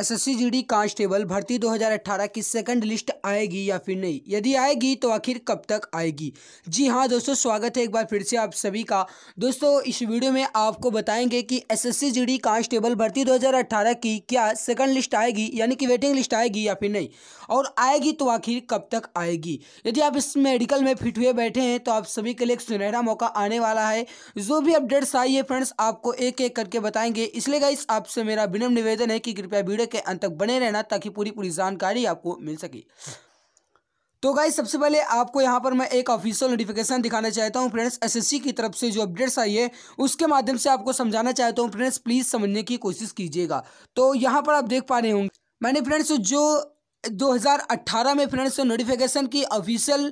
SSC GD constable भर्ती 2018 की second list आएगी या फिर नहीं यदि आएगी तो आखिर कब तक आएगी जी हाँ दोस्तों स्वागत है एक बार फिर से आप सभी का दोस्तों इस वीडियो में आपको बताएंगे कि एसएससी जीडी कांस्टेबल भर्ती 2018 की क्या सेकंड लिस्ट आएगी यानी कि वेटिंग लिस्ट आएगी या फिर नहीं और आएगी तो आखिर कब तक आएगी यदि आप इस मेडिकल में फिट हुए बैठे हैं तो आप सभी के लिए एक सुनहरा मौका आने वाला है जो भी अपडेट्स आई है फ्रेंड्स आपको एक एक करके बताएंगे इसलिए गाइस आपसे मेरा विनम्र निवेदन है कि कृपया वीडियो वीडियो के अंत तक बने रहना ताकि पूरी पूरी जानकारी आपको मिल सके तो गाइज सबसे पहले आपको यहाँ पर मैं एक ऑफिशियल नोटिफिकेशन दिखाना चाहता हूँ फ्रेंड्स एसएससी की तरफ से जो अपडेट्स आई है उसके माध्यम से आपको समझाना चाहता हूँ फ्रेंड्स प्लीज़ समझने की कोशिश कीजिएगा तो यहाँ पर आप देख पा रहे होंगे मैंने फ्रेंड्स जो 2018 में फ्रेंड्स नोटिफिकेशन की ऑफिशियल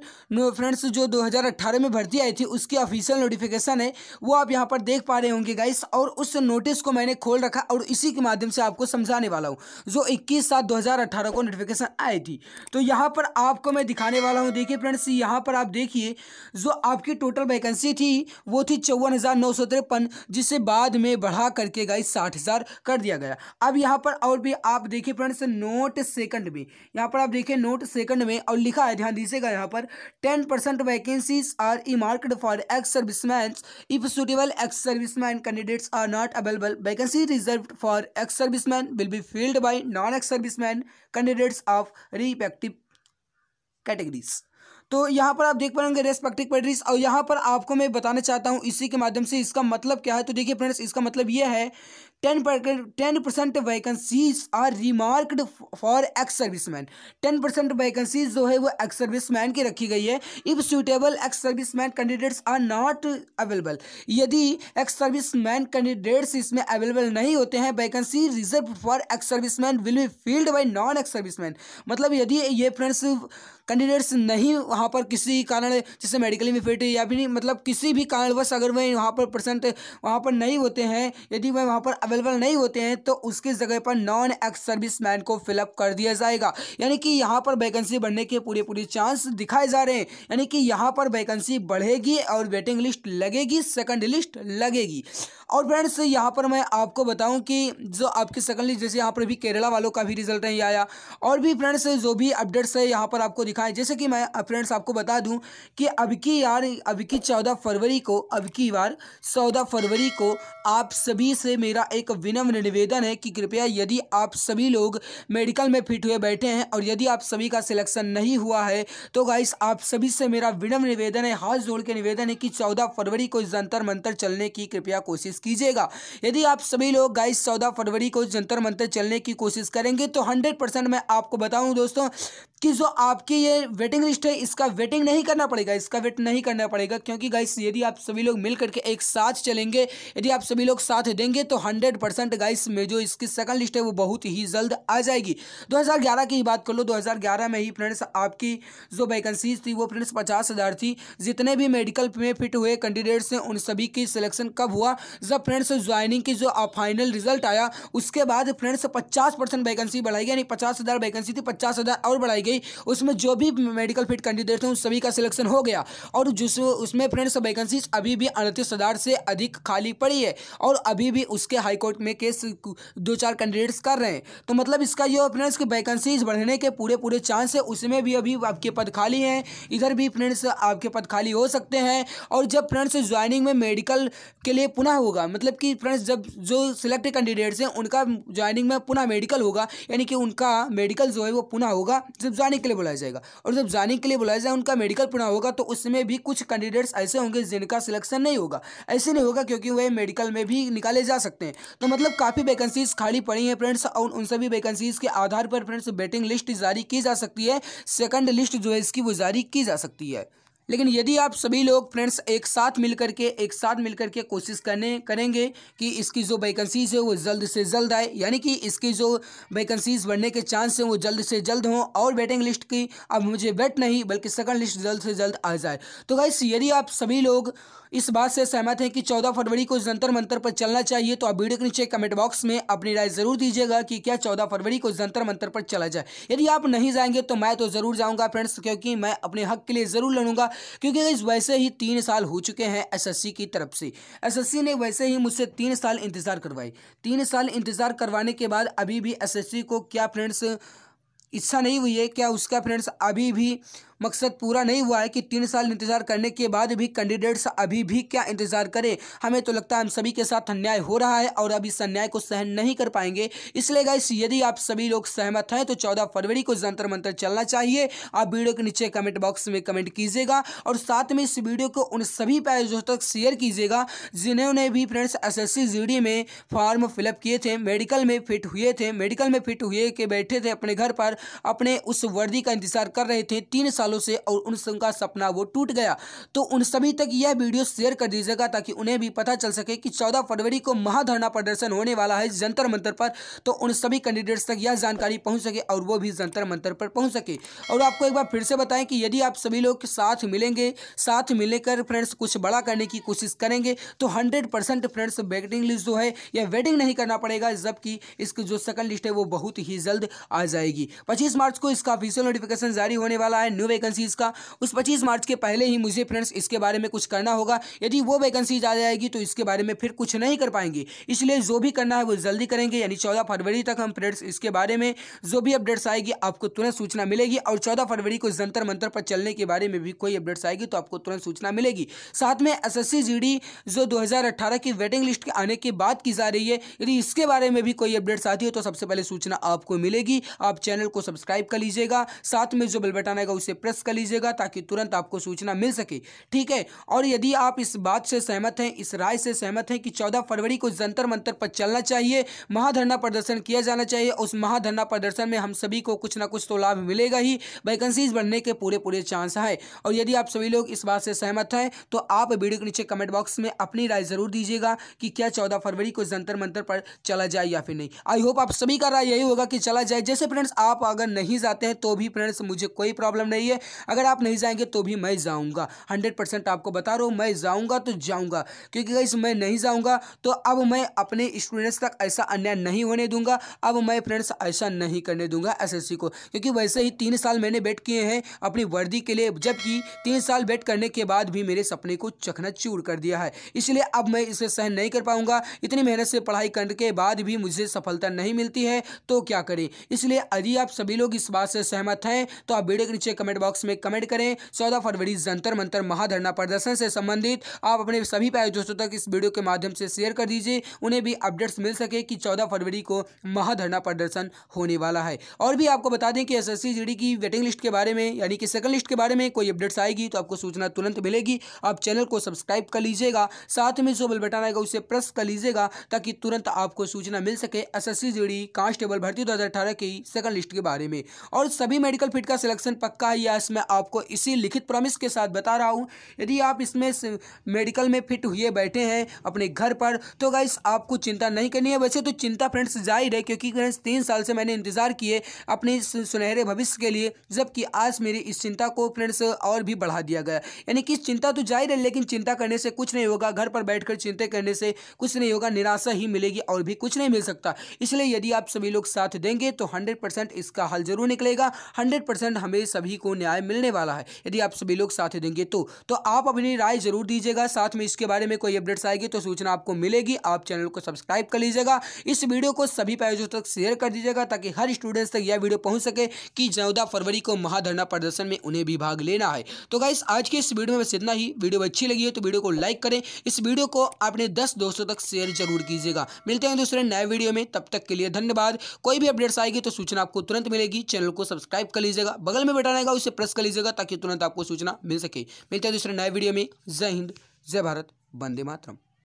फ्रेंड्स जो 2018 में भर्ती आई थी उसकी ऑफिशियल नोटिफिकेशन है वो आप यहाँ पर देख पा रहे होंगे गाइस और उस नोटिस को मैंने खोल रखा और इसी के माध्यम से आपको समझाने वाला हूँ जो 21 सात 2018 को नोटिफिकेशन आई थी तो यहाँ पर आपको मैं दिखाने वाला हूँ देखिए फ्रेंड्स यहाँ पर आप देखिए जो आपकी टोटल वैकेंसी थी वो थी चौवन जिसे बाद में बढ़ा करके गाइस साठ कर दिया गया अब यहाँ पर और भी आप देखिए फ्रेंड्स नोट सेकंड में यहाँ पर आप देखें नोट सेकंड में और लिखा है ध्यान दीजिएगा यहाँ पर ten percent vacancies are earmarked for ex serviceman if suitable ex serviceman candidates are not available vacancy reserve for ex serviceman will be filled by non ex serviceman candidates of respective categories तो यहाँ पर आप देख पाएंगे respective categories और यहाँ पर आपको मैं बताना चाहता हूँ इसी के माध्यम से इसका मतलब क्या है तो देखिए फ्रेंड्स इसका मतलब ये है ten ten percent vacancies are earmarked for ex service man ten percent vacancies जो है वो एक्स सर्विस मैन की रखी गई है if suitable ex service man candidates are not available यदि एक्स सर्विस मैन कैंडिडेट्स इसमें अवेलेबल नहीं होते हैं vacancy reserve for ex service man will be filled by non ex service man मतलब यदि ये फ्रेंड्स कैंडिडेट्स नहीं वहाँ पर किसी कारण जैसे मेडिकली में फिट या भी मतलब किसी भी कारणवश अगर वह वहाँ पर परसेंट वहाँ पर नहीं होते हैं यदि वह वहाँ पर अवेलेबल नहीं होते हैं तो उसकी जगह पर नॉन एक्स सर्विस मैन को फिलअप कर दिया जाएगा यानी कि यहाँ पर वैकेंसी बढ़ने के पूरे पूरे चांस दिखाए जा रहे हैं यानी कि यहाँ पर वैकेंसी बढ़ेगी और वेटिंग लिस्ट लगेगी सेकेंड लिस्ट लगेगी और फ्रेंड्स यहाँ पर मैं आपको बताऊं कि जो आपकी सेकंड लिस्ट जैसे यहाँ पर भी केरला वालों का भी रिजल्ट नहीं आया और भी फ्रेंड्स जो भी अपडेट्स है यहाँ पर आपको दिखा रखा है जैसे कि मैं फ्रेंड्स आपको बता दूं कि अब की यार अब की चौदह फरवरी को अब की बार चौदह फरवरी को आप सभी से मेरा एक विनम्र निवेदन है कि कृपया यदि आप सभी लोग मेडिकल में फिट हुए बैठे हैं और यदि आप सभी का सिलेक्शन नहीं हुआ है तो गाइस आप सभी से मेरा विनम्र निवेदन है हाथ जोड़ के निवेदन है कि चौदह फरवरी को जंतर मंतर चलने की कृपया कोशिश कीजिएगा यदि आप सभी लोग गाइस चौदह फरवरी को जंतर मंतर चलने की कोशिश करेंगे तो हंड्रेड मैं आपको बताऊँ दोस्तों कि जो आपकी ये वेटिंग लिस्ट है इसका वेटिंग नहीं करना पड़ेगा इसका वेट नहीं करना पड़ेगा क्योंकि गाइस यदि आप सभी लोग मिल करके एक साथ चलेंगे यदि आप सभी लोग साथ देंगे तो हंड्रेड परसेंट गाइस में जो इसकी सेकंड लिस्ट है वो बहुत ही जल्द आ जाएगी 2011 की बात कर लो 2011 में ही फ्रेंड्स आपकी जो वैकेंसीज थी वो फ्रेंड्स पचास हज़ार थी जितने भी मेडिकल में फिट हुए कैंडिडेट्स हैं उन सभी की सिलेक्शन कब हुआ जब फ्रेंड्स ज्वाइनिंग की जो फाइनल रिजल्ट आया उसके बाद फ्रेंड्स पचास वैकेंसी बढ़ाई गई यानी पचास वैकेंसी थी पचास और बढ़ाई गई उसमें जो भी मेडिकल फिट कैंडिडेट हैं उन सभी का सिलेक्शन हो गया और जिस उसमें फ्रेंड्स वैकेंसी अभी भी अड़तीस हज़ार से अधिक खाली पड़ी है और अभी भी उसके हाईकोर्ट में केस दो चार कैंडिडेट्स कर रहे हैं तो मतलब इसका यह फ्रेंड्स की वैकेंसीज बढ़ने के पूरे पूरे चांस है उसमें भी अभी आपके पद खाली हैं इधर भी फ्रेंड्स आपके पद खाली हो सकते हैं और जब फ्रेंड्स ज्वाइनिंग में मेडिकल के लिए पुनः होगा मतलब कि फ्रेंड्स जब जो सिलेक्टेड कैंडिडेट्स हैं उनका ज्वाइनिंग में पुनः मेडिकल होगा यानी कि उनका मेडिकल जो है वो पुनः होगा जब जाने के लिए बुलाया जाएगा और जब जाने के लिए बुलाया जाए उनका मेडिकल पूरा होगा तो उसमें भी कुछ कैंडिडेट्स ऐसे होंगे जिनका सिलेक्शन नहीं होगा ऐसे नहीं होगा क्योंकि वह मेडिकल में भी निकाले जा सकते हैं तो मतलब काफ़ी वैकेंसीज खाली पड़ी हैं फ्रेंड्स और उन सभी वैकेंसीज के आधार पर फ्रेंड्स बेटिंग लिस्ट जारी की जा सकती है सेकंड लिस्ट जो है इसकी वो जारी की जा सकती है लेकिन यदि आप सभी लोग फ्रेंड्स एक साथ मिलकर के एक साथ मिलकर के कोशिश करने करेंगे कि इसकी जो वैकेंसीज़ है वो जल्द से जल्द आए यानी कि इसकी जो वैकेंसीज़ बढ़ने के चांस हैं वो जल्द से जल्द हों और वेटिंग लिस्ट की अब मुझे वेट नहीं बल्कि सेकंड लिस्ट जल्द से जल्द आ जाए तो गाइस यदि आप सभी लोग इस बात से सहमत हैं कि चौदह फरवरी को जंतर मंतर पर चलना चाहिए तो आप वीडियो के नीचे कमेंट बॉक्स में अपनी राय ज़रूर दीजिएगा कि क्या चौदह फरवरी को जंतर मंतर पर चला जाए यदि आप नहीं जाएंगे तो मैं तो ज़रूर जाऊँगा फ्रेंड्स क्योंकि मैं अपने हक के लिए ज़रूर लड़ूंगा क्योंकि गाइज वैसे ही तीन साल हो चुके हैं एसएससी की तरफ से एसएससी ने वैसे ही मुझसे तीन साल इंतज़ार करवाई तीन साल इंतज़ार करवाने के बाद अभी भी एसएससी को क्या फ्रेंड्स इच्छा नहीं हुई है क्या उसका फ्रेंड्स अभी भी मकसद पूरा नहीं हुआ है कि तीन साल इंतजार करने के बाद भी कैंडिडेट्स अभी भी क्या इंतजार करें हमें तो लगता है हम सभी के साथ अन्याय हो रहा है और अब इस अन्याय को सहन नहीं कर पाएंगे इसलिए गाइस यदि आप सभी लोग सहमत हैं तो चौदह फरवरी को जंतर मंत्र चलना चाहिए आप वीडियो के नीचे कमेंट बॉक्स में कमेंट कीजिएगा और साथ में इस वीडियो को उन सभी पैरों तक शेयर कीजिएगा जिन्होंने भी फ्रेंड्स एस एस में फॉर्म फिलअप किए थे मेडिकल में फिट हुए थे मेडिकल में फिट हुए के बैठे थे अपने घर पर अपने उस वर्दी का इंतजार कर रहे थे तीन साल सालों से और उन सबका सपना वो टूट गया तो उन सभी तक यह वीडियो शेयर कर दीजिएगा ताकि उन्हें भी पता चल सके कि चौदह फरवरी को महाधरना प्रदर्शन होने वाला है जंतर मंतर पर तो उन सभी कैंडिडेट्स तक यह जानकारी पहुंच सके और वो भी जंतर मंतर पर पहुंच सके और आपको एक बार फिर से बताएं कि यदि आप सभी लोग साथ मिलेंगे साथ मिलकर फ्रेंड्स कुछ बड़ा करने की कोशिश करेंगे तो hundred percent friends waiting list जो है यह वेटिंग नहीं करना पड़ेगा जबकि इसकी जो सेकंड लिस्ट है वो बहुत ही जल्द आ जाएगी पच्चीस मार्च को इसका ऑफिशियल नोटिफिकेशन जारी होने वाला है न्यू वैकेंसीज़ का उस पच्चीस मार्च के पहले ही मुझे फ्रेंड्स इसके बारे में कुछ करना होगा यदि वो वैकेंसीज आ जाएगी तो इसके बारे में फिर कुछ नहीं कर पाएंगे इसलिए जो भी करना है वो जल्दी करेंगे यानी चौदह फरवरी तक हम फ्रेंड्स इसके बारे में जो भी अपडेट्स आएगी आपको तुरंत सूचना मिलेगी और चौदह फरवरी को जंतर मंत्र पर चलने के बारे में भी कोई अपडेट्स आएगी तो आपको तुरंत सूचना मिलेगी साथ में एस एस जो दो की वेटिंग लिस्ट के आने के बाद की जा रही है यदि इसके बारे में भी कोई अपडेट्स आती है तो सबसे पहले सूचना आपको मिलेगी आप चैनल को सब्सक्राइब कर लीजिएगा साथ में जो बेल बटन आएगा उसे प्रेस प्रेस कर लीजिएगा ताकि तुरंत आपको सूचना मिल सके ठीक है और यदि आप इस बात से सहमत हैं इस राय से सहमत हैं कि चौदह फरवरी को जंतर मंतर पर चलना चाहिए महाधरना प्रदर्शन किया जाना चाहिए उस महाधरना प्रदर्शन में हम सभी को कुछ ना कुछ तो लाभ मिलेगा ही वैकेंसीज बढ़ने के पूरे पूरे चांस है और यदि आप सभी लोग इस बात से सहमत हैं तो आप वीडियो के नीचे कमेंट बॉक्स में अपनी राय ज़रूर दीजिएगा कि क्या चौदह फरवरी को जंतर मंतर पर चला जाए या फिर नहीं आई होप आप सभी का राय यही होगा कि चला जाए जैसे फ्रेंड्स आप अगर नहीं जाते हैं तो भी फ्रेंड्स मुझे कोई प्रॉब्लम नहीं है अगर आप नहीं जाएंगे तो भी मैं जाऊंगा हंड्रेड परसेंट आपको बता रहा हूँ मैं जाऊंगा तो जाऊंगा क्योंकि गाइस मैं नहीं जाऊंगा तो अब मैं अपने स्टूडेंट्स तक ऐसा अन्याय नहीं होने दूंगा अब मैं फ्रेंड्स ऐसा नहीं करने दूंगा एसएससी को क्योंकि वैसे ही तीन साल मैंने वेट किए हैं अपनी वर्दी के लिए जबकि तीन साल वेट करने के बाद भी मेरे सपने को चखना चूर कर दिया है इसलिए अब मैं इसे सहन नहीं कर पाऊंगा इतनी मेहनत से पढ़ाई करने के बाद भी मुझे सफलता नहीं मिलती है तो क्या करें इसलिए यदि आप सभी लोग इस बात से सहमत हैं तो आप वीडियो के नीचे कमेंट कमेंट बॉक्स में कमेंट करें चौदह फरवरी जंतर मंतर महाधरना प्रदर्शन से संबंधित आप अपने सभी प्यारे दोस्तों तक इस वीडियो के माध्यम से शेयर कर दीजिए उन्हें भी अपडेट्स मिल सके कि चौदह फरवरी को महाधरना प्रदर्शन होने वाला है और भी आपको बता दें कि एस एस की वेटिंग लिस्ट के बारे में यानी कि सेकंड लिस्ट के बारे में कोई अपडेट्स आएगी तो आपको सूचना तुरंत मिलेगी आप चैनल को सब्सक्राइब कर लीजिएगा साथ में जो बल बटन आएगा उसे प्रेस कर लीजिएगा ताकि तुरंत आपको सूचना मिल सके S S C G D constable भर्ती दो हज़ार अठारह की सेकंड लिस्ट के बारे में और सभी मेडिकल फिट का सिलेक्शन पक्का है दिया इसमें आपको इसी लिखित प्रॉमिस के साथ बता रहा हूँ यदि आप इसमें मेडिकल में फिट हुए बैठे हैं अपने घर पर तो गाइस आपको चिंता नहीं करनी है वैसे तो चिंता फ्रेंड्स जाहिर है क्योंकि फ्रेंड्स तीन साल से मैंने इंतज़ार किए अपने सुनहरे भविष्य के लिए जबकि आज मेरी इस चिंता को फ्रेंड्स और भी बढ़ा दिया गया यानी कि चिंता तो जाहिर है लेकिन चिंता करने से कुछ नहीं होगा घर पर बैठकर चिंता करने से कुछ नहीं होगा निराशा ही मिलेगी और भी कुछ नहीं मिल सकता इसलिए यदि आप सभी लोग साथ देंगे तो हंड्रेड इसका हल जरूर निकलेगा हंड्रेड हमें सभी को न्याय मिलने वाला है यदि आप सभी लोग साथ देंगे तो तो आप अपनी राय जरूर दीजिएगा साथ में इसके बारे में कोई अपडेट्स आएगी तो सूचना आपको मिलेगी आप चैनल को सब्सक्राइब कर लीजिएगा इस वीडियो को सभी पैजों तक शेयर कर दीजिएगा ताकि हर स्टूडेंट्स तक यह वीडियो पहुंच सके कि चौदह फरवरी को महाधरना प्रदर्शन में उन्हें भी भाग लेना है तो गाइस आज के इस वीडियो में बस इतना ही वीडियो अच्छी लगी है तो वीडियो को लाइक करें इस वीडियो को अपने दस दोस्तों तक शेयर जरूर कीजिएगा मिलते हैं दूसरे नए वीडियो में तब तक के लिए धन्यवाद कोई भी अपडेट्स आएगी तो सूचना आपको तुरंत मिलेगी चैनल को सब्सक्राइब कर लीजिएगा बगल में बैठा रहेगा उसे से प्रेस कर लीजिएगा ताकि तुरंत आपको सूचना मिल सके मिलते हैं दूसरे नए वीडियो में जय हिंद जय भारत वंदे मातरम